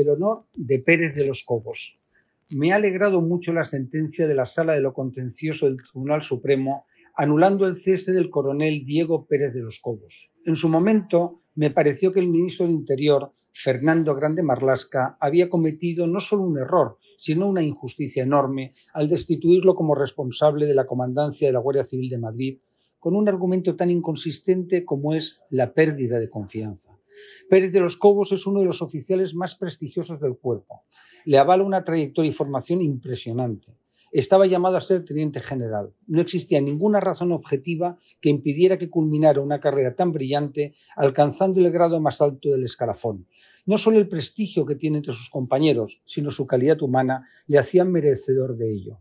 el honor de Pérez de los Cobos. Me ha alegrado mucho la sentencia de la Sala de lo Contencioso del Tribunal Supremo anulando el cese del coronel Diego Pérez de los Cobos. En su momento me pareció que el ministro de Interior, Fernando Grande Marlasca, había cometido no solo un error, sino una injusticia enorme al destituirlo como responsable de la comandancia de la Guardia Civil de Madrid con un argumento tan inconsistente como es la pérdida de confianza. Pérez de los Cobos es uno de los oficiales más prestigiosos del cuerpo. Le avala una trayectoria y formación impresionante. Estaba llamado a ser teniente general. No existía ninguna razón objetiva que impidiera que culminara una carrera tan brillante, alcanzando el grado más alto del escalafón. No solo el prestigio que tiene entre sus compañeros, sino su calidad humana le hacían merecedor de ello.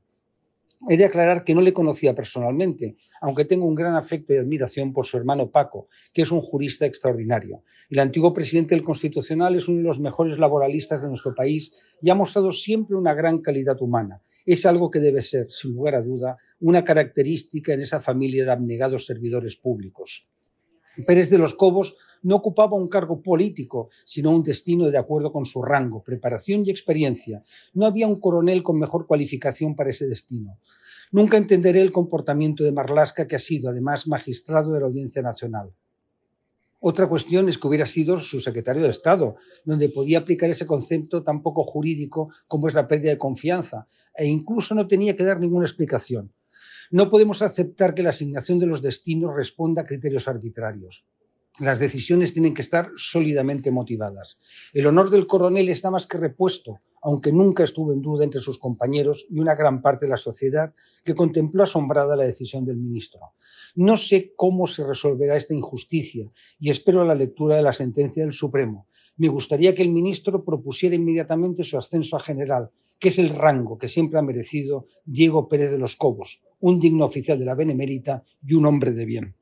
He de aclarar que no le conocía personalmente, aunque tengo un gran afecto y admiración por su hermano Paco, que es un jurista extraordinario. El antiguo presidente del Constitucional es uno de los mejores laboralistas de nuestro país y ha mostrado siempre una gran calidad humana. Es algo que debe ser, sin lugar a duda, una característica en esa familia de abnegados servidores públicos. Pérez de los Cobos no ocupaba un cargo político, sino un destino de acuerdo con su rango, preparación y experiencia. No había un coronel con mejor cualificación para ese destino. Nunca entenderé el comportamiento de Marlasca, que ha sido además magistrado de la Audiencia Nacional. Otra cuestión es que hubiera sido su secretario de Estado, donde podía aplicar ese concepto tan poco jurídico como es la pérdida de confianza, e incluso no tenía que dar ninguna explicación. No podemos aceptar que la asignación de los destinos responda a criterios arbitrarios. Las decisiones tienen que estar sólidamente motivadas. El honor del coronel está más que repuesto, aunque nunca estuvo en duda entre sus compañeros y una gran parte de la sociedad que contempló asombrada la decisión del ministro. No sé cómo se resolverá esta injusticia y espero la lectura de la sentencia del Supremo. Me gustaría que el ministro propusiera inmediatamente su ascenso a general, que es el rango que siempre ha merecido Diego Pérez de los Cobos, un digno oficial de la Benemérita y un hombre de bien.